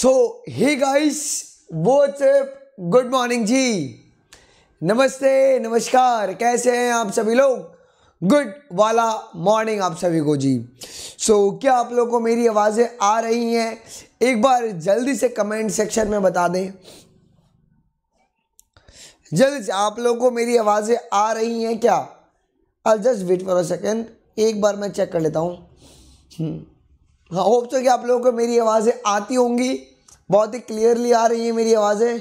सो hi guys what's up good morning जी नमस्ते नमस्कार कैसे हैं आप सभी लोग गुड वाला मॉर्निंग आप सभी को जी सो so, क्या आप लोगों को मेरी आवाज़ें आ रही हैं एक बार जल्दी से कमेंट सेक्शन में बता दें जल्दी से आप लोगों को मेरी आवाज़ें आ रही हैं क्या I just wait for a second एक बार मैं चेक कर लेता हूँ हम्म। हाँ होप तो कि आप लोगों को मेरी आवाज़ें आती होंगी बहुत ही क्लियरली आ रही है मेरी आवाज़ें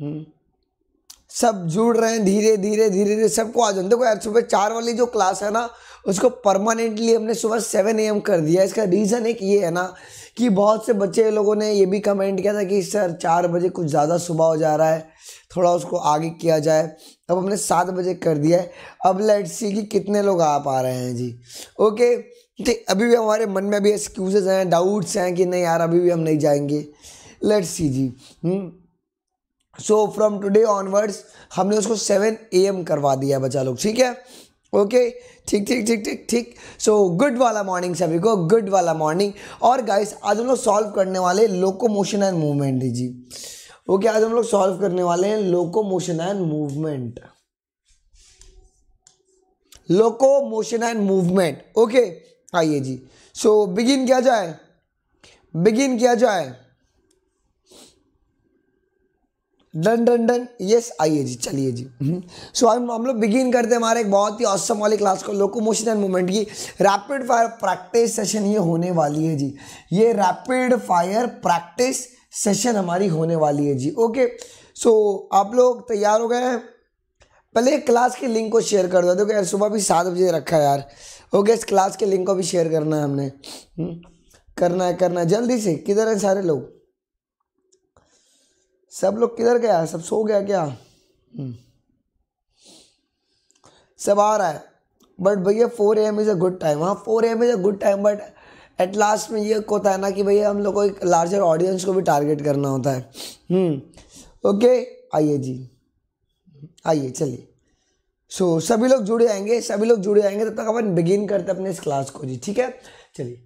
हम्म। सब जुड़ रहे हैं धीरे धीरे धीरे धीरे सबको आ जाए देखो यार सुबह चार वाली जो क्लास है ना उसको परमानेंटली हमने सुबह सेवन ए कर दिया इसका रीज़न एक ये है ना कि बहुत से बच्चे लोगों ने ये भी कमेंट किया था कि सर चार बजे कुछ ज़्यादा सुबह हो जा रहा है थोड़ा उसको आगे किया जाए अब हमने सात बजे कर दिया है अब लेट सी कि कितने लोग आ पा रहे हैं जी ओके ठीक तो अभी भी हमारे मन में अभी एक्सक्यूजेज हैं डाउट्स हैं कि नहीं यार अभी भी हम नहीं जाएंगे लेट सी जी सो फ्रॉम टुडे ऑनवर्ड्स हमने उसको सेवन ए करवा दिया बच्चा लोग ठीक है ओके ठीक ठीक ठीक ठीक ठीक सो गुड वाला मॉर्निंग सभी को गुड वाला मॉर्निंग और गाइस आज हम लोग सॉल्व करने वाले लोकोमोशन एंड मूवमेंट जी ओके आज हम लोग सॉल्व करने वाले हैं locomotion and movement locomotion and movement okay आइए जी सो so, बिगिन किया जाए बिगिन किया जाए डन डन डन यस आइए जी चलिए जी सो हम्म। हम हम लोग बिगिन करते हैं हमारे एक बहुत ही औसम वाली क्लास को लोकोमोशन एंड मूवमेंट की रैपिड फायर प्रैक्टिस सेशन ये होने वाली है जी ये रैपिड फायर प्रैक्टिस सेशन हमारी होने वाली है जी ओके सो so, आप लोग तैयार हो गए हैं पहले क्लास के लिंक को शेयर कर दो देखो यार सुबह भी सात बजे रखा है यार ओके इस क्लास के लिंक को भी शेयर करना है हमने हम्म। करना है करना है जल्दी से किधर हैं सारे लोग सब लोग किधर गया सब सो गया क्या हम्म। सब आ रहा है बट भैया four A M is a good time हाँ four A M is a good time but at last में ये होता है ना कि भैया हम लोग को एक लार्जर ऑडियंस को भी टारगेट करना होता है ओके हम्म। आइए जी आइए चलिए सो so, सभी लोग जुड़े आएंगे सभी लोग जुड़े आएंगे तब तक अपन बिगिन करते अपने इस क्लास को जी ठीक है चलिए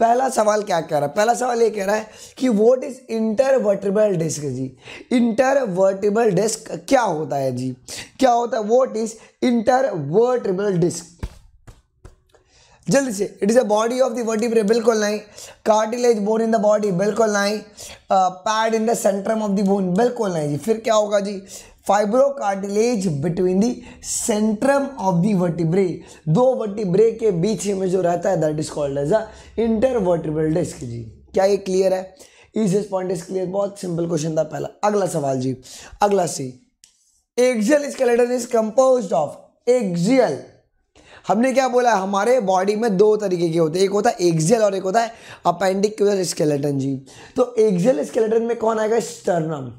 पहला सवाल क्या कह रहा है पहला सवाल ये कह रहा है कि वोट इज इंटरवर्टिबल डिस्क जी इंटरवर्टिबल डिस्क क्या होता है जी क्या होता है वोट इज इंटरवर्टिबल डिस्क जल्दी से it is a body of the vertebrae बिल्कुल नहीं cartilage bone in the body बिल्कुल नहीं pad in the centrum of the bone बिल्कुल नहीं जी फिर क्या होगा जी fibrocartilage between the centrum of the vertebrae दो वर्टिब्रे के बीच में जो रहता है that is called as a intervertebral disc जी क्या ये क्लियर है is this point is clear बहुत सिंपल क्वेश्चन था पहला अगला सवाल जी अगला see axial skeleton is compose of axial हमने क्या बोला है हमारे बॉडी में दो तरीके के होते हैं एक होता है एक्सियल और एक होता है अपेंडिक्यूलर स्केलेटन जी तो एक्सियल स्केलेटन में कौन आएगा स्टर्नम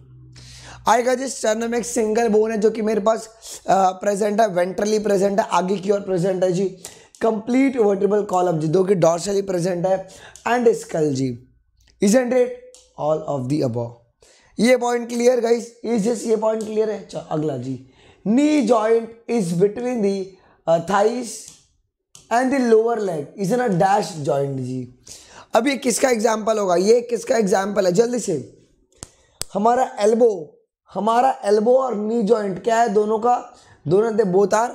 आई आएगा जिस चरण में एक सिंगल बोन है जो कि मेरे पास प्रेजेंट है वेंट्रली प्रेजेंट है आगे की ओर प्रेजेंट है जी कंप्लीट वर्टिबल कॉलम जी दो कि डॉर्सली प्रेजेंट है एंड स्कल जी isn't it all of the above ये पॉइंट क्लियर गाइस इज ये पॉइंट क्लियर है अच्छा अगला जी knee joint is between the thighs and the lower leg is an a dash joint जी अब ये किसका एग्जाम्पल होगा ये किसका एग्जाम्पल है जल्दी से हमारा एल्बो हमारा एल्बो और नी जॉइंट क्या है दोनों का दोनों they both are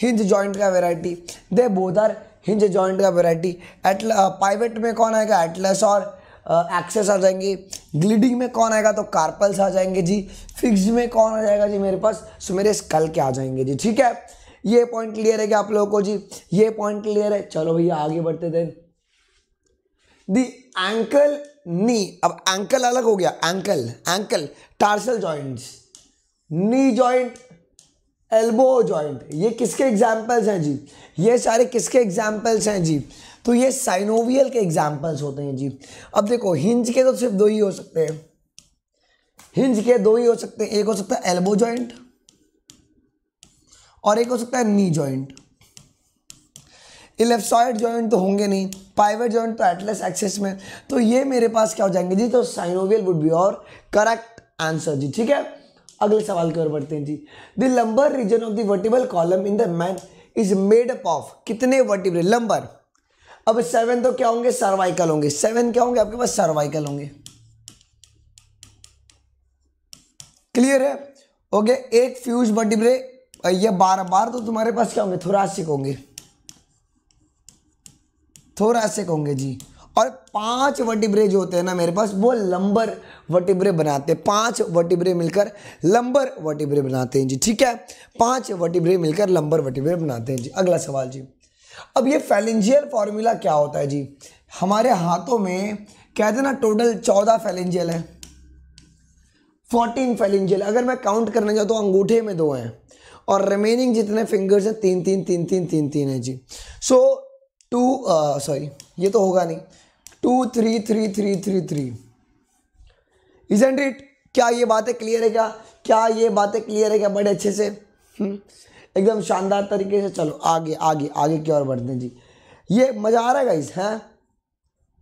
hinge joint का variety they both are hinge joint का वेराइटी एट पाइवेट में कौन आएगा एटलस और एक्सेस uh, आ जाएंगे ग्लीडिंग में कौन आएगा तो कार्पल्स आ जाएंगे जी फिक्स में कौन आ जाएगा जी मेरे पास सो मेरे स्कल के आ जाएंगे जी ठीक है ये पॉइंट क्लियर है क्या आप लोगों को जी ये पॉइंट क्लियर है चलो भैया आगे बढ़ते थे दी एंकल नी अब एंकल अलग हो गया ankle ankle tarsal joints knee joint elbow joint ये किसके एग्जाम्पल्स हैं जी ये सारे किसके एग्जाम्पल्स हैं जी तो ये साइनोवियल के एग्जाम्पल्स होते हैं जी अब देखो हिंज के तो सिर्फ दो ही हो सकते हैं हिंज के दो ही हो सकते हैं एक हो सकता है एल्बो जॉइंट और एक हो सकता है नी जॉइंट इलेफ्टॉइड जॉइंट तो होंगे नहीं पाइवेट जॉइंट तो एटलेस एक्सेस में तो ये मेरे पास क्या हो जाएंगे जी तो synovial would be our correct answer जी ठीक है अगले सवाल की ओर बढ़ते हैं जी the lumbar region of the vertebral column in the man is made up of कितने वर्टिबल लंबर अब सेवन तो क्या होंगे सर्वाइकल होंगे सेवन क्या होंगे आपके पास सर्वाइकल होंगे क्लियर है ओके एक फ्यूज वर्टिब्रे ये बारह बार तो तुम्हारे पास क्या होंगे थोरासिक होंगे थोरासिक होंगे जी और पांच वटिब्रे जो होते हैं ना मेरे पास वो लंबर वटिब्रे बनाते हैं पांच वटिब्रे मिलकर लंबर वटिब्रे बनाते हैं जी ठीक है पांच वटिब्रे मिलकर लंबर वटिब्रे बनाते हैं जी अगला सवाल जी अब ये फैलेंजियल फॉर्मूला क्या होता है जी हमारे हाथों में कहते हैं ना टोटल चौदह फैलेंजियल है फोर्टीन फैलेंजियल अगर मैं काउंट करने जाऊँ तो अंगूठे में दो हैं और रिमेनिंग जितने फिंगर्स हैं तीन तीन तीन तीन तीन तीन है जी सो टू सॉरी ये तो होगा नहीं two three three three three three isn't it क्या ये बातें क्लियर है क्या क्या ये बातें क्लियर है क्या बड़े अच्छे से हम्म। एकदम शानदार तरीके से चलो आगे आगे आगे की ओर बढ़ते हैं जी ये मज़ा आ रहा है इस हैं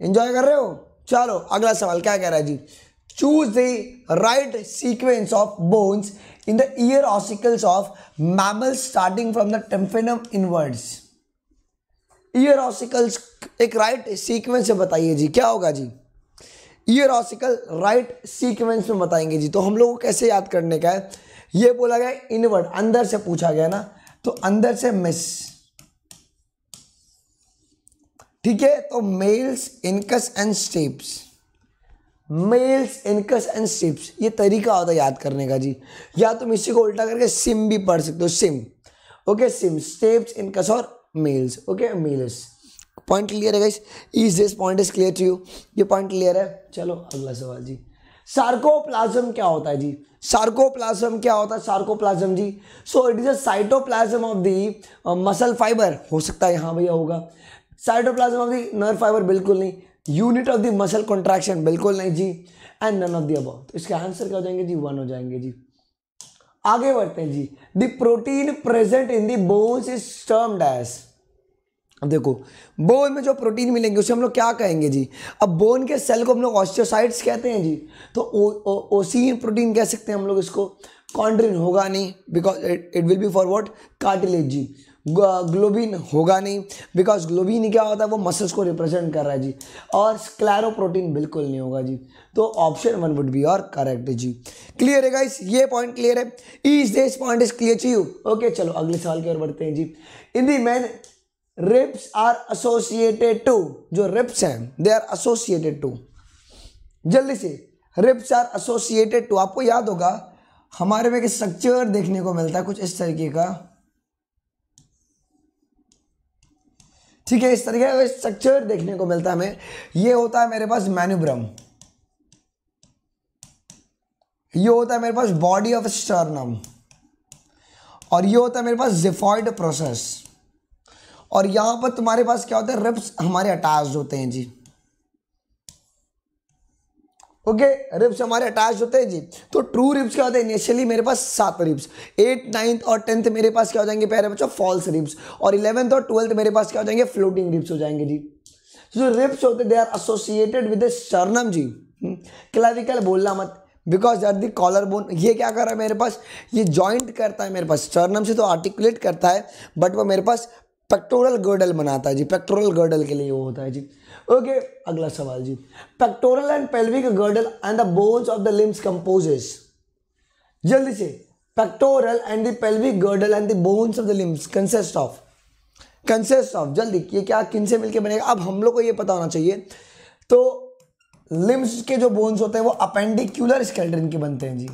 इंजॉय कर रहे हो चलो अगला सवाल क्या कह रहा है जी choose the right sequence of bones in the ear ossicles of mammals starting from the tympanum inwards ear ossicles एक राइट सीक्वेंस से बताइए जी क्या होगा जी ऑसिकल राइट सीक्वेंस में बताएंगे जी तो हम लोगों को कैसे याद करने का है ये बोला गया इनवर्ड अंदर से पूछा गया ना तो अंदर से मिस ठीक है तो malleus incus and stapes malleus incus and stapes ये तरीका होता है याद करने का जी या तुम इसी को उल्टा करके सिम भी पढ़ सकते हो same okay same stapes incus और malleus okay malleus point clear है guys is this point is clear to you ये पॉइंट क्लियर है चलो अगला सवाल जी सार्कोप्लाज्म क्या होता है जी सार्कोप्लाज्म क्या होता है सार्कोप्लाज्म जी so it is a cytoplasm of the muscle fibre हो सकता है यहाँ भैया होगा cytoplasm of the nerve fibre बिल्कुल नहीं unit of the muscle contraction बिल्कुल नहीं जी एंड नन ऑफ द अब इसके आंसर क्या हो जाएंगे जी वन हो जाएंगे जी आगे बढ़ते हैं जी the protein present in the bones is termed as अब देखो बोन में जो प्रोटीन मिलेंगे उसे हम लोग क्या कहेंगे जी अब बोन के सेल को हम लोग ऑस्टियोसाइट्स कहते हैं जी तो ओसिन प्रोटीन कह सकते हैं हम लोग इसको कॉन्ड्रिन होगा नहीं because it will be for what cartilage जी ग्लोबिन होगा नहीं बिकॉज ग्लोबिन क्या होता है वो मसल्स को रिप्रेजेंट कर रहा है जी और स्क्लैरोप्रोटीन बिल्कुल नहीं होगा जी तो option one would be our correct जी क्लियर है गाइस ये पॉइंट क्लियर है is this point is clear to you okay चलो अगले सवाल की ओर बढ़ते हैं जी in the man ribs are associated to जो रिप्स हैं दे आर एसोसिएटेड टू जल्दी से रिप्स आर एसोसिएटेड टू आपको याद होगा हमारे में एक स्ट्रक्चर देखने को मिलता है कुछ इस तरीके का ठीक है इस तरीके का स्ट्रक्चर देखने को मिलता है हमें ये होता है मेरे पास मैन्यूब्रम ये होता है मेरे पास बॉडी ऑफ स्टर्नम और ये होता है मेरे पास जिफॉइड प्रोसेस और यहां पर तुम्हारे पास क्या होता है रिप्स हमारे अटैच होते हैं जी ओके रिप्स हमारे अटैच होते हैं जी तो ट्रू रिप्स क्या होते हैं इनिशियली मेरे पास सात रिप्स एट नाइन्थ और टेंथ मेरे पास क्या हो जाएंगे प्यारे बच्चों फॉल्स रिप्स और इलेवंथ और ट्वेल्थ मेरे पास क्या हो जाएंगे फ्लोटिंग रिप्स हो जाएंगे जी जो रिप्स होते they are associated with sternum जी क्लाविकल हम्म। बोलना मत because are the collar bone ये क्या कर रहा है मेरे पास ये जॉइंट करता है मेरे पास शर्नम से तो आर्टिकुलेट करता है बट वो मेरे पास पेक्टोरल गर्डल बनाता है जी पेक्टोरल गर्डल के लिए वो होता है जी ओके अगला सवाल जी pectoral and pelvic girdle and the bones of the limbs composes जल्दी से pectoral and the pelvic girdle and the bones of the limbs consist of consist of जल्दी ये क्या किन से मिलकर बनेगा अब हम लोग को ये पता होना चाहिए तो लिम्स के जो बोन्स होते हैं वो अपेंडिक्यूलर स्केलेटन के बनते हैं जी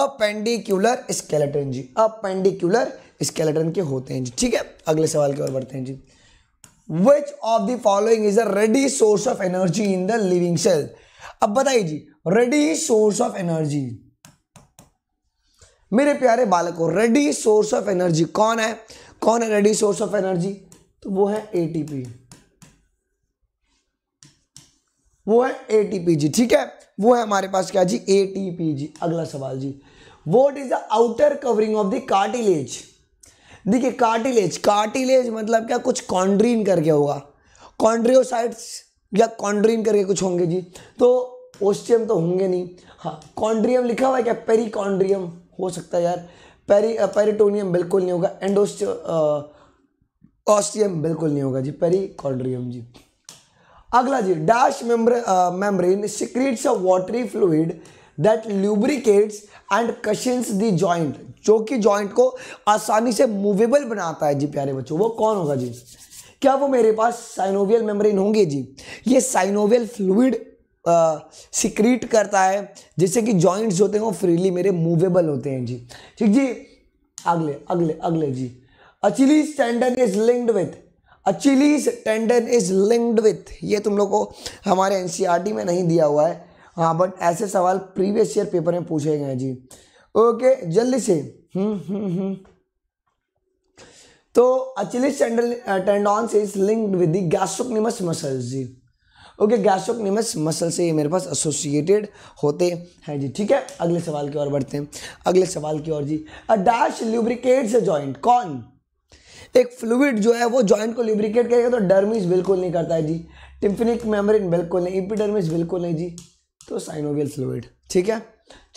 अपेंडिक्यूलर स्केलेटन जी अपेंडिक्यूलर स्केलेटन के होते हैं जी ठीक है अगले सवाल की ओर बढ़ते हैं जी which of the following is a ready source of energy in the living cell अब बताइए जी रेडी सोर्स ऑफ एनर्जी मेरे प्यारे बालकों रेडी सोर्स ऑफ एनर्जी कौन है कौन है रेडी सोर्स ऑफ एनर्जी तो वो है एटीपी वो है एटीपी जी ठीक है वो है हमारे पास क्या जी एटीपी जी अगला सवाल जी what is the outer covering of the cartilage देखिए कार्टिलेज कार्टिलेज मतलब क्या कुछ कॉन्ड्रीन करके होगा कॉन्ड्रियोसाइट्स या कॉन्ड्रीन करके कुछ होंगे जी तो ओस्टियम तो होंगे नहीं हाँ कॉन्ड्रियम लिखा हुआ है क्या पेरिकॉन्ड्रियम हो सकता है यार पेरी पेरिटोनियम बिल्कुल नहीं होगा एंडोस्ट ऑस्टियम बिल्कुल नहीं होगा जी पेरिकॉन्ड्रियम जी अगला जी dash membrane secretes of watery fluid that lubricates and cushions the joint जो कि जॉइंट को आसानी से मूवेबल बनाता है जी प्यारे बच्चों वो कौन होगा जी क्या वो मेरे पास साइनोवियल मेम्ब्रेन होंगे जी ये साइनोवियल फ्लूड सिक्रीट करता है जिससे कि जॉइंट्स होते हैं वो फ्रीली मेरे मूवेबल होते हैं जी ठीक जी अगले अगले अगले जी Achilles tendon is linked with Achilles tendon is linked with ये तुम लोग को हमारे एन e में नहीं दिया हुआ है हाँ बट ऐसे सवाल प्रीवियस ईयर पेपर में पूछे गए जी ओके जल्दी से हम्म, हम्म, हम्म। तो अचिलिस टेंडॉन से is linked with the gastrocnemius muscles जी ओके गैस्ट्रोकनिमस मसल से ये मेरे पास एसोसिएटेड होते हैं जी ठीक है अगले सवाल की ओर बढ़ते हैं अगले सवाल की ओर जी अ डैश ल्यूब्रिकेट्स जॉइंट कौन एक फ्लूड जो है वो जॉइंट को ल्यूब्रिकेट करेगा तो डर्मिस बिल्कुल नहीं करता है जी टिम्फिनिक मेम्ब्रेन बिल्कुल नहीं इपीडर्मिस बिल्कुल नहीं जी तो साइनोवियल फ्लूड ठीक है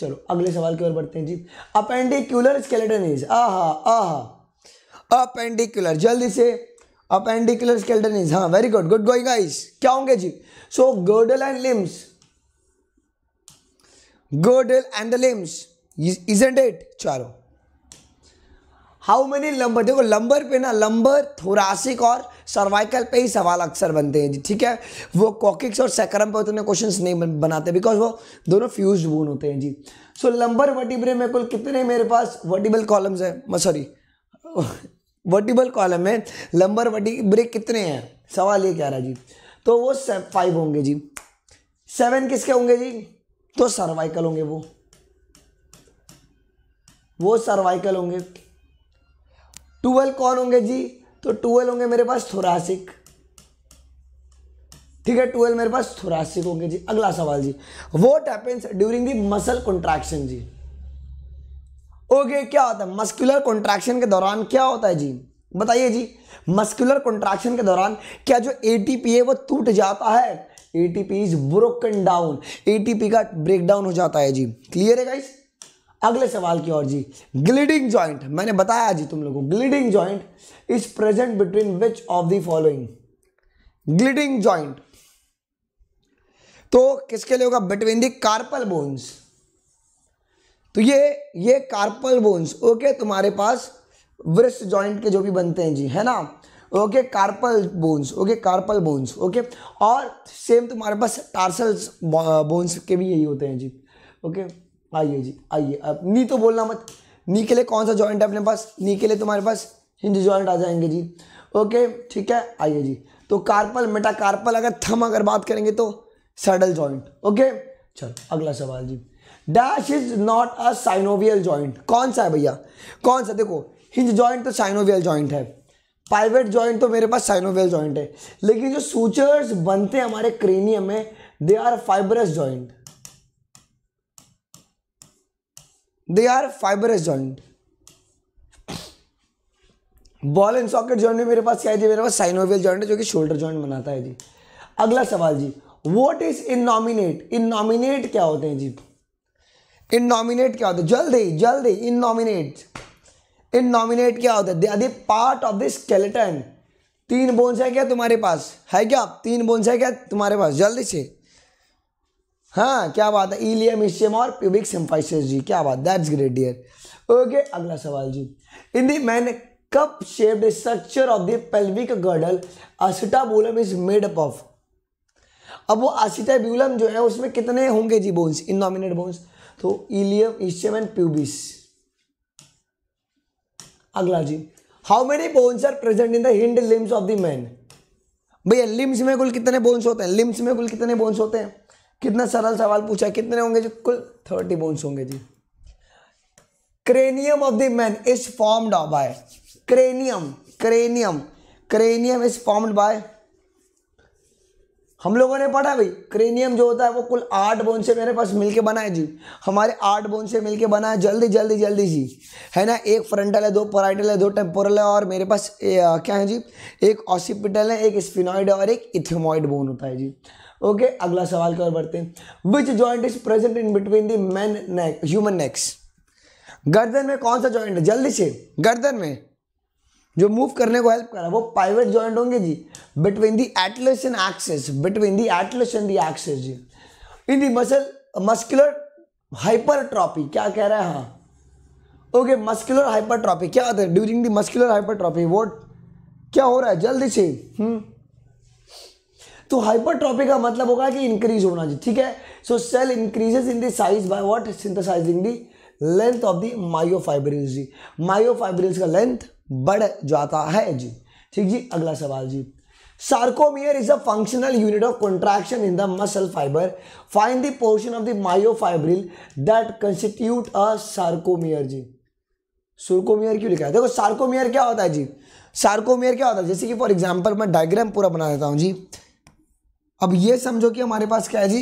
चलो अगले सवाल की ओर बढ़ते हैं जी अपेंडिकुलर स्केलेटन इज आहा आहा अपेंडिकुलर जल्दी से अपेंडिकुलर स्केलेटन इज हाँ very good good going guys क्या होंगे जी so girdle and limbs girdle and the limbs isn't it चलो हाउ मेनी लंबर देखो लंबर पे ना लंबर थोरासिक और सर्वाइकल पे ही सवाल अक्सर बनते हैं जी ठीक है वो कॉकिक्स और सेक्रम पे उतने क्वेश्चन नहीं बनाते बिकॉज वो दोनों फ्यूज बोन होते हैं जी सो लंबर वर्टिब्रे में कुल कितने मेरे पास वर्टिबल कॉलम्स हैं सॉरी वर्टिबल कॉलम में लंबर वर्टिब्रे कितने हैं सवाल ये क्या रहा जी तो वो फाइव होंगे जी सेवन किसके होंगे जी तो सर्वाइकल होंगे वो वो सर्वाइकल होंगे ट्वेल्व कौन होंगे जी तो ट्वेल्व होंगे मेरे पास थोरासिक ठीक है ट्वेल्व मेरे पास थोरासिक होंगे जी अगला सवाल जी what happens during the muscle contraction जी ओके okay, क्या होता है मस्कुलर कॉन्ट्रैक्शन के दौरान क्या होता है जी बताइए जी मस्कुलर कॉन्ट्रैक्शन के दौरान क्या जो एटीपी है वो टूट जाता है ATP is broken down ATP का ब्रेकडाउन हो जाता है जी क्लियर है गाइस अगले सवाल की ओर जी ग्लीडिंग ज्वाइंट मैंने बताया जी तुम लोगों को gliding joint is present between which of the following gliding joint तो किसके लिए होगा बिटवीन दी कार्पल बोन्स तो ये ये कार्पल बोन्स ओके तुम्हारे पास वृस्ट ज्वाइंट के जो भी बनते हैं जी है ना okay carpal bones okay carpal bones okay और सेम तुम्हारे पास टार्सल बोन्स के भी यही होते हैं जी ओके okay? आइए जी आइए अब नी तो बोलना मत नी के लिए कौन सा जॉइंट है अपने पास नी के लिए तुम्हारे पास हिंज जॉइंट आ जाएंगे जी ओके ठीक है आइए जी तो कार्पल मेटा कार्पल अगर थम अगर बात करेंगे तो सडल जॉइंट ओके चलो अगला सवाल जी dash is not a synovial joint कौन सा है भैया कौन सा देखो हिंज जॉइंट तो साइनोवियल जॉइंट है पाइवेट जॉइंट तो मेरे पास साइनोवियल जॉइंट है लेकिन जो सूचर्स बनते हैं हमारे क्रेनियम में they are fibrous joint they are fibrous joint ball and socket joint में मेरे पास क्या है जी मेरे पास साइनोवियल जॉइंट है जो कि शोल्डर जॉइंट बनाता है जी अगला सवाल जी what is innominate innominate क्या होते हैं जी इन नॉमिनेट क्या होते हैं जल्द ही जल्द ही इन नॉमिनेट इन नॉमिनेट क्या होता है they part of the skeleton तीन बोन्स है क्या तुम्हारे पास है क्या तीन बोन्स है क्या तुम्हारे पास जल्दी से हाँ क्या बात है इलियम इशियम और प्यूबिक सिम्फाइसिस जी क्या बात दैट्स ग्रेट डियर ओके अगला सवाल जी in the man cup shaped structure of the pelvic girdle acetabulum is made up of अब वो असिटाबुलम जो है उसमें कितने होंगे जी बोन्स इन नॉमिनेट बोन्स तो इलियम इशियम एंड प्यूबिस अगला जी how many bones are present in the hind limbs of the man भैया लिम्स में कुल कितने बोन्स होते हैं लिम्स में कुल कितने बोन्स होते हैं कितना सरल सवाल पूछा कितने होंगे जी कुल थर्टी बोन्स होंगे जी cranium of the man is formed by cranium cranium cranium is formed by हम लोगों ने पढ़ा भाई क्रेनियम जो होता है वो कुल आठ बोन से मेरे पास मिलके बना है जी हमारे आठ बोन से मिलके बना है जल्दी जल्दी जल्दी जी है ना एक फ्रंटल है दो पराइटल है दो टेम्पोरल है और मेरे पास ए, क्या है जी एक ऑसिपिटल है एक स्पिनॉइड है और एक इथेमॉइड बोन होता है जी ओके अगला सवाल की ओर बढ़ते हैं which joint is present in between the man neck human necks गर्दन में कौन सा ज्वाइंट है जल्दी से गर्दन में जो मूव करने को हेल्प कर रहा है वो पाइवेट ज्वाइंट होंगे जी between the atlas and axis between the atlas and the axis जी in the muscle muscular hypertrophy क्या कह रहा है हाँ ओके मस्कुलर हाइपरट्रॉपी क्या होता है ड्यूरिंग दी मस्कुलर हाइपरट्रॉपी वो क्या हो रहा है जल्दी से हम्म तो हाइपरट्रॉफी का मतलब होगा कि इंक्रीज होना चाहिए ठीक है so cell increases in the size by what synthesizing the length of the myofibrils जी मायोफाइब्रिल्स का लेंथ बढ़ जाता है जी ठीक जी अगला सवाल जी sarcomere is a functional unit of contraction in the muscle fiber find the portion of the myofibril that constitute a sarcomere जी सार्कोमियर क्यों लिखा है देखो सार्कोमियर क्या होता है जी सार्कोमियर क्या होता है जैसे कि फॉर एग्जांपल मैं डायग्राम पूरा बना देता हूं जी अब ये समझो कि हमारे पास क्या है जी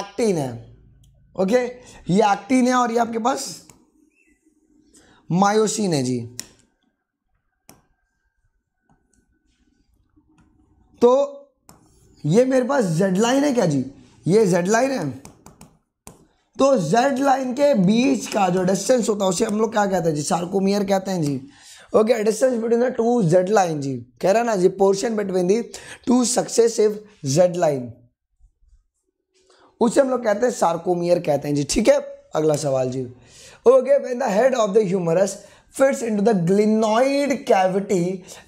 एक्टिन है ओके ये एक्टिन है और ये आपके पास मायोसिन है जी तो ये मेरे पास जेड लाइन है क्या जी ये जेड लाइन है तो जेड लाइन के बीच का जो डिस्टेंस होता है उसे हम लोग क्या कहते हैं जी सार्कोमियर कहते हैं जी okay distance between the two Z line जी कह रहा ना जी portion between the two successive Z line उसे हम लोग कहते हैं सार्कोमियर कहते हैं जी ठीक है अगला सवाल जी okay when the head of the humerus fits into the glenoid cavity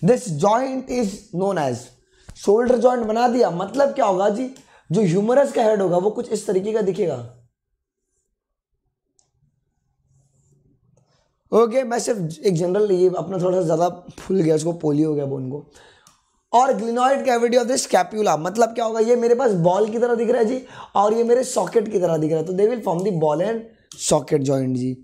this joint is known as shoulder joint बना दिया मतलब क्या होगा जी जो ह्यूमरस का हेड होगा वो कुछ इस तरीके का दिखेगा ओके मैं सिर्फ एक जनरल ये अपना थोड़ा सा ज़्यादा फूल गया उसको पोलियो हो गया बोन को और glenoid cavity of the scapula मतलब क्या होगा ये मेरे पास बॉल की तरह दिख रहा है जी और ये मेरे सॉकेट की तरह दिख रहा है तो they will form the ball and socket joint जी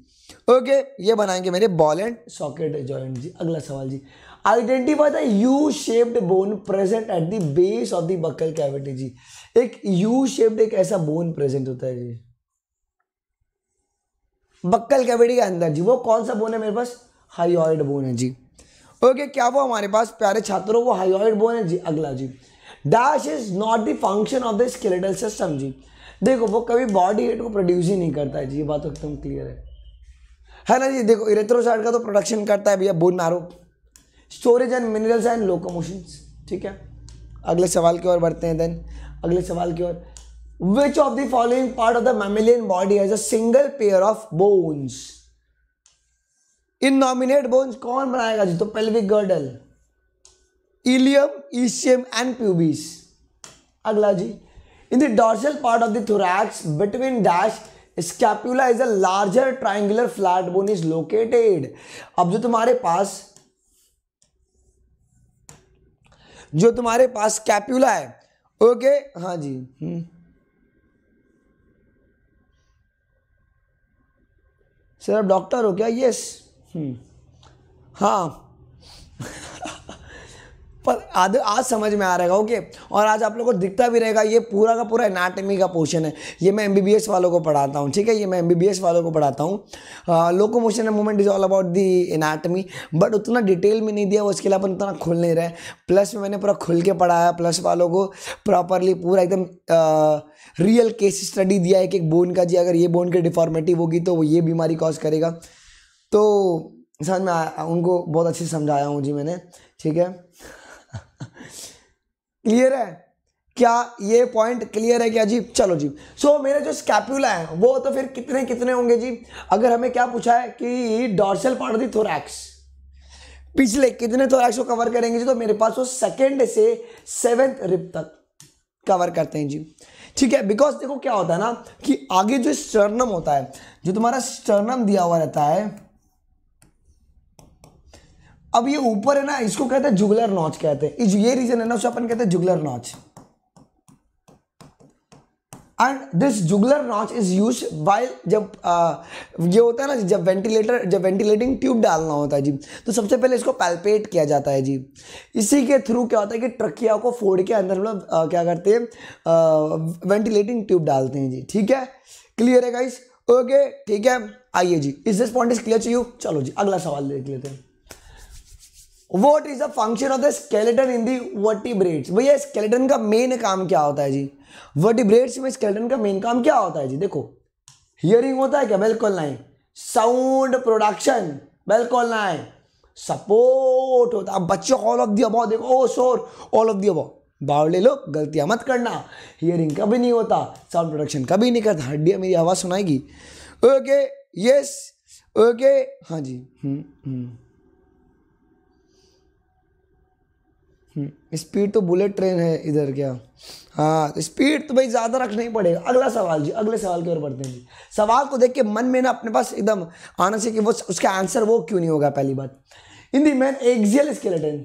ओके ये बनाएंगे मेरे बॉल एंड सॉकेट जॉइंट जी अगला सवाल जी identify the U shaped bone present at the base of the buccal cavity जी एक यू शेप्ड एक ऐसा बोन प्रेजेंट होता है जी बक्कल कैविटी के अंदर जी वो कौन सा बोन है मेरे पास हाइऑइड बोन है जी ओके क्या वो हमारे पास प्यारे छात्रों वो हाइऑइड बोन है जी अगला जी dash is not the function of the skeletal system जी देखो वो कभी बॉडी हेट को प्रोड्यूस ही नहीं करता है जी ये बात तो एकदम क्लियर है है ना जी देखो इरेथ्रोसाइड का तो प्रोडक्शन करता है भैया bone marrow storage and minerals and locomotion ठीक है अगले सवाल की ओर बढ़ते हैं देन अगले सवाल की ओर Which of the following part of the mammalian body has a single pair of bones? Innominate bones कौन बनाएगा जी तो pelvic girdle ilium ischium and pubis अगला जी in the dorsal part of the thorax between dash scapula is a larger triangular flat bone is located अब जो तुम्हारे पास जो तुम्हारे पास कैप्यूला है ओके okay? हाँ जी हम्म सर आप डॉक्टर हो क्या यस हम्म। हाँ पर आज आज समझ में आ रहेगा ओके और आज आप लोग को दिखता भी रहेगा ये पूरा का पूरा एनाटमी का पोर्शन है ये मैं एम वालों को पढ़ाता हूँ ठीक है ये मैं एम वालों को पढ़ाता हूँ locomotion movement is all about the anatomy but उतना डिटेल में नहीं दिया उसके लिए अपन उतना खुल नहीं रहे प्लस में मैंने पूरा खुल के पढ़ाया प्लस वालों को प्रॉपरली पूरा एकदम रियल केस स्टडी दिया एक एक बोन का जी अगर ये बोन की डिफॉर्मेटिव होगी तो वो ये बीमारी कॉज करेगा तो समझ में आया उनको बहुत अच्छे से समझाया हूँ जी मैंने ठीक है क्लियर है क्या ये पॉइंट क्लियर है क्या जी चलो जी सो so, मेरे जो स्कैप्यूला है वो तो फिर कितने कितने होंगे जी अगर हमें क्या पूछा है कि डॉर्सल पार्ट दी थोरैक्स पिछले कितने थोरैक्स को कवर करेंगे जी तो मेरे पास वो सेकेंड से सेवेंथ रिप तक कवर करते हैं जी ठीक है बिकॉज देखो क्या होता है ना कि आगे जो स्टर्नम होता है जो तुम्हारा स्टर्नम दिया हुआ रहता है अब ये ऊपर है ना इसको कहते हैं जुगलर नॉच कहते हैं ये रीजन है ना उसे अपन कहते हैं jugular notch and this jugular notch is use while जब आ, ये होता है ना जब वेंटिलेटर जब वेंटिलेटिंग ट्यूब डालना होता है जी तो सबसे पहले इसको पैल्पेट किया जाता है जी इसी के थ्रू क्या होता है कि ट्रकिया को फोड़ के अंदर मतलब क्या करते हैं वेंटिलेटिंग ट्यूब डालते हैं जी ठीक है क्लियर है गाइस ओके ठीक है आइए जी इस this point is clear to you चलो जी अगला सवाल देख लेते हैं what is the function of the skeleton in the vertebrates भैया स्केलेटन का मेन काम क्या होता है जी वर्टिब्रेट्स में स्केलेटन का मेन काम क्या होता है जी देखो हियरिंग होता है क्या बिल्कुल नहीं साउंड प्रोडक्शन बिल्कुल नहीं सपोर्ट होता है बच्चों ऑल ऑफ दिया बहुत देखो ओ शोर ऑल ऑफ दिया बहुत बावड़ लोग गलतियां मत करना हियरिंग कभी नहीं होता साउंड प्रोडक्शन कभी नहीं करता हड्डियाँ मेरी आवाज़ सुनाएगी ओके यस ओके हाँ जी हम्म हम्म हम्म। स्पीड तो बुलेट ट्रेन है इधर क्या हाँ तो स्पीड तो भाई ज़्यादा रखना ही पड़ेगा अगला सवाल जी अगले सवाल की ओर बढ़ते हैं जी सवाल को देख के मन में ना अपने पास एकदम आना चाहिए कि वो उसका आंसर वो क्यों नहीं होगा पहली बात in the main axial skeleton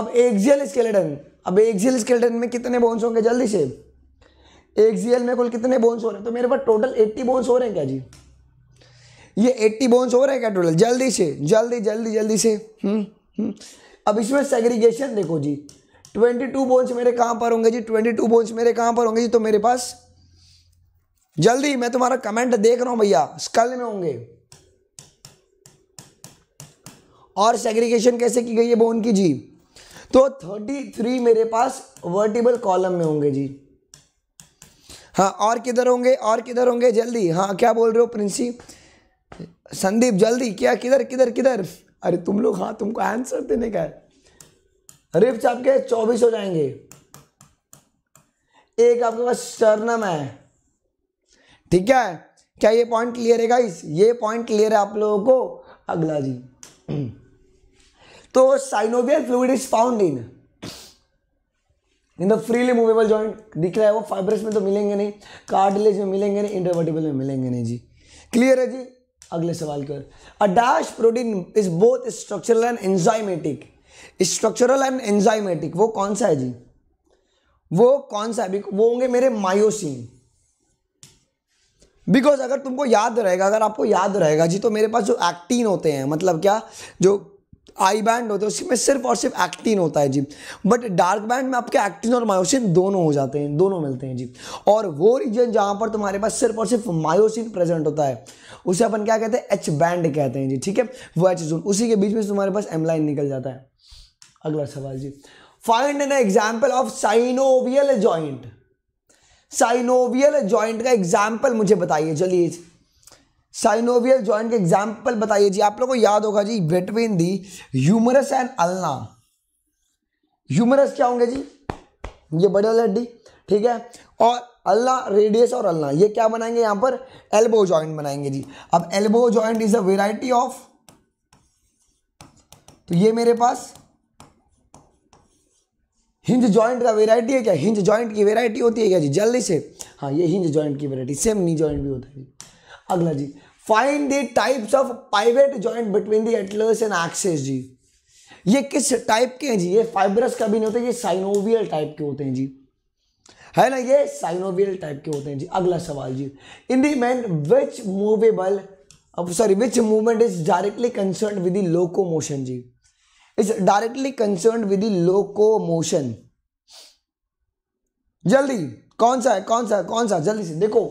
अब एक्जियल स्केलेटन अब एक्जियल स्केलेटन में कितने बोन्स होंगे जल्दी से एक्जियल में कुल कितने बोन्स हो रहे हैं तो मेरे पास टोटल एट्टी बोन्स हो रहे हैं क्या जी ये एट्टी बोन्स हो रहे हैं क्या टोटल जल्दी से जल्दी जल्दी जल्दी से हम्म हम्म अब इसमें सेग्रीगेशन देखो जी ट्वेंटी टू बोन्स मेरे कहां पर होंगे जी ट्वेंटी टू बोन्स मेरे कहां पर होंगे जी तो मेरे पास जल्दी मैं तुम्हारा कमेंट देख रहा हूं भैया स्कल में होंगे और सेग्रीगेशन कैसे की गई है बोन की जी तो थर्टी थ्री मेरे पास वर्टिबल कॉलम में होंगे जी हाँ और किधर होंगे और किधर होंगे जल्दी हाँ क्या बोल रहे हो प्रिंसी संदीप जल्दी क्या किधर किधर किधर अरे तुम लोग हाँ तुमको आंसर देने का है रिप्स आपके चौबीस हो जाएंगे एक आपके पास शर्नम है ठीक है क्या ये पॉइंट क्लियर है गाइस ये पॉइंट क्लियर है आप लोगों को अगला जी तो synovial fluid is found in in the freely movable joint दिख रहा है वो फाइब्रस में तो मिलेंगे नहीं कार्डिलेज में मिलेंगे नहीं इंटरवर्टिबल में मिलेंगे नहीं जी क्लियर है जी अगले सवाल की ओर a dash protein is both structural and enzymatic structural and enzymatic वो कौन सा है जी वो कौन सा है वो होंगे मेरे मायोसिन बिकॉज अगर तुमको याद रहेगा अगर आपको याद रहेगा जी तो मेरे पास जो एक्टिन होते हैं मतलब क्या जो आई बैंड होते हैं उसी में सिर्फ और सिर्फ एक्टिन होता है जी बट डार्क बैंड में आपके एक्टिन और मायोसिन दोनों हो जाते हैं दोनों मिलते हैं जी और वो रीजन जहाँ पर तुम्हारे पास सिर्फ और सिर्फ मायोसिन प्रेजेंट होता है उसे अपन क्या कहते हैं एच बैंड कहते हैं जी ठीक है वो एच जोन उसी के बीच में तुम्हारे पास एम लाइन निकल जाता है अगला सवाल जी find an example of synovial joint synovial joint का एग्जाम्पल मुझे बताइए चलिए साइनोवियल ज्वाइंट के एग्जाम्पल बताइए जी आप लोगों को याद होगा जी between the humerus and ulna humerus क्या होंगे जी ये बड़े वाले हड्डी ठीक है और अल्ला रेडियस और अल्ला ये क्या बनाएंगे यहां पर एल्बो जॉइंट बनाएंगे जी अब elbow joint is a variety of तो ये मेरे पास हिंज जॉइंट का वेराइटी है क्या हिंज जॉइंट की वेराइटी होती है क्या जी जल्दी से हाँ ये हिंज जॉइंट की वेराइटी सेम नी जॉइंट भी होता है अगला जी find the types of pivot joint between the atlas and axis जी ये किस टाइप के हैं जी ये फाइबरस का भी नहीं होते ये साइनोवियल टाइप के होते हैं जी है ना ये साइनोवियल टाइप के होते हैं जी अगला सवाल जी in the main which movable sorry which movement is directly concern with the locomotion जी is directly concern with the locomotion जल्दी कौन सा है कौन सा है कौन सा जल्दी से देखो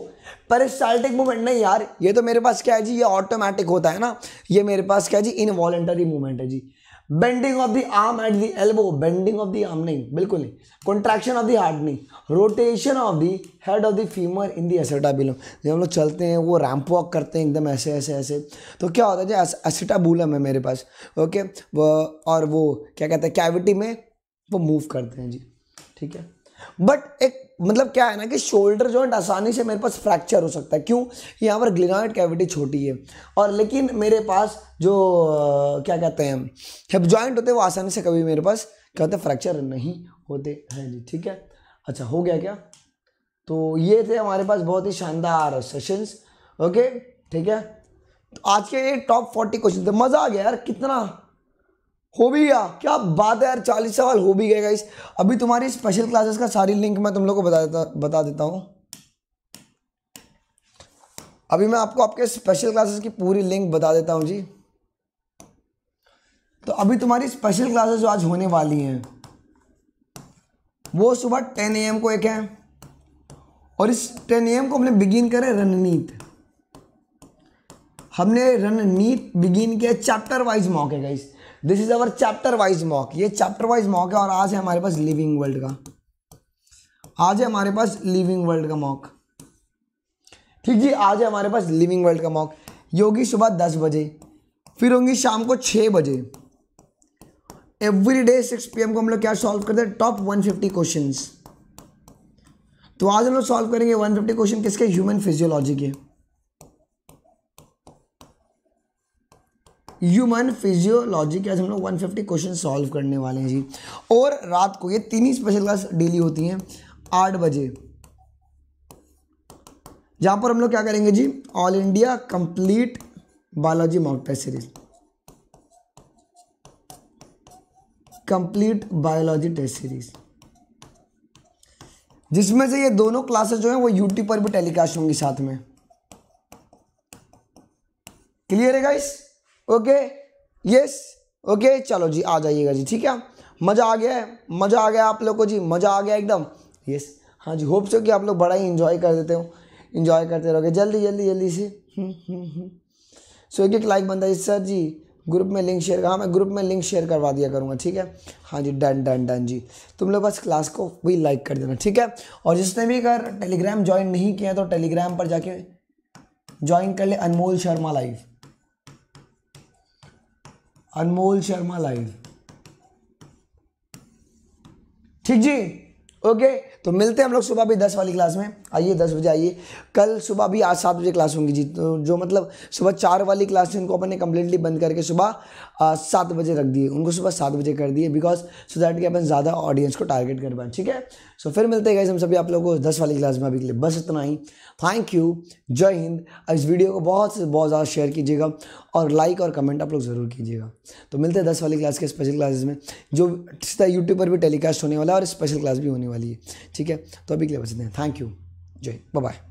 पेरिस्टाल्टिक मूवमेंट नहीं यार ये तो मेरे पास क्या है जी ये ऑटोमेटिक होता है ना ये मेरे पास क्या है जी इनवॉलेंटरी मूवमेंट है जी bending of the arm at the elbow bending of the arm नहीं बिल्कुल नहीं कॉन्ट्रैक्शन ऑफ द हार्ट नहीं rotation of the head of the femur in the acetabulum जब हम लोग चलते हैं वो रैम्प वॉक करते हैं एकदम ऐसे ऐसे ऐसे तो क्या होता है जी एसेटाबुलम है मेरे पास ओके वो और वो क्या कहते हैं कैविटी में वो मूव करते हैं जी ठीक है बट एक मतलब क्या है ना कि शोल्डर जॉइंट आसानी से मेरे पास फ्रैक्चर हो सकता है क्यों यहाँ पर ग्लिनॉइड कैविटी छोटी है और लेकिन मेरे पास जो क्या कहते हैं हिप जॉइंट होते हैं वो आसानी से कभी मेरे पास क्या होते फ्रैक्चर नहीं होते हैं जी ठीक है अच्छा हो गया क्या तो ये थे हमारे पास बहुत ही शानदार सेशंस ओके ठीक है तो आज के ये टॉप फोर्टी क्वेश्चन थे मज़ा आ गया यार कितना हो भी गया क्या बात है यार चालीस सवाल हो भी गए गाइस अभी तुम्हारी स्पेशल क्लासेस का सारी लिंक मैं तुम लोग को बता देता बता देता हूँ अभी मैं आपको आपके स्पेशल क्लासेस की पूरी लिंक बता देता हूँ जी तो अभी तुम्हारी स्पेशल क्लासेस जो आज होने वाली हैं वो सुबह टेन ए को एक है और इस टेन ए को हमने बिगिन करे रणनीत हमने रणनीत बिगिन किया चैप्टर वाइज मौके इस this is our chapter wise mock ये चैप्टर वाइज मॉक है और आज है हमारे पास लिविंग वर्ल्ड का आज है हमारे पास लिविंग वर्ल्ड का मॉक ठीक जी आज है हमारे पास लिविंग वर्ल्ड का मॉक योगी सुबह दस बजे फिर होंगी शाम को छः बजे एवरी डे सिक्स पी को हम लोग क्या सॉल्व करते हैं टॉप वन फिफ्टी क्वेश्चन तो आज हम लोग सॉल्व करेंगे वन फिफ्टी क्वेश्चन किसके ह्यूमन फिजियोलॉजी के ह्यूमन फिजियोलॉजी के आज हम लोग 150 क्वेश्चन सॉल्व करने वाले हैं जी और रात को ये तीन ही स्पेशल क्लास डेली होती हैं आठ बजे जहाँ पर हम लोग क्या करेंगे जी all India complete biology mount test series complete biology test series जिसमें से ये दोनों क्लासेस जो हैं वो यूट्यूब पर भी टेलीकास्ट होंगी साथ में क्लियर है गाइस ओके यस ओके चलो जी आ जाइएगा जी ठीक है मज़ा आ गया है मज़ा आ गया आप लोग को जी मज़ा आ गया एकदम यस हाँ जी होप सो कि आप लोग बड़ा ही इन्जॉय कर देते हो इन्जॉय करते रहोगे जल्दी जल्दी जल्दी से सो एक एक लाइक बनता है सर जी ग्रुप में लिंक शेयर हाँ मैं ग्रुप में लिंक शेयर करवा दिया करूँगा ठीक है हाँ जी डन डन डन जी तुम लोग बस क्लास को भी लाइक कर देना ठीक है और जिसने भी अगर टेलीग्राम ज्वाइन नहीं किया तो टेलीग्राम पर जाके ज्वाइन कर ले अनमोल शर्मा लाइव अनमोल शर्मा लाइव ठीक जी ओके तो मिलते हैं हम लोग सुबह भी दस वाली क्लास में आइए दस बजे आइए कल सुबह भी आज सात बजे क्लास होंगी जी तो जो मतलब सुबह चार वाली क्लास है उनको अपन ने कम्प्लीटली बंद करके सुबह सात बजे रख दिए उनको सुबह सात बजे कर दिए बिकॉज सो दैट कि अपन ज़्यादा ऑडियंस को टारगेट कर पाए ठीक है सो फिर मिलते हैं हम सभी आप लोगों को दस वाली क्लास में अभी के लिए बस इतना ही थैंक यू जय हिंद इस वीडियो को बहुत से बहुत ज़्यादा शेयर कीजिएगा और लाइक और कमेंट आप लोग ज़रूर कीजिएगा तो मिलते हैं दस वाली क्लास के स्पेशल क्लासेस में जो यूट्यूब पर भी टेलीकास्ट होने वाला है और स्पेशल क्लास भी होने वाली है ठीक है तो अभी के लिए बस इतना थैंक यू 拜拜。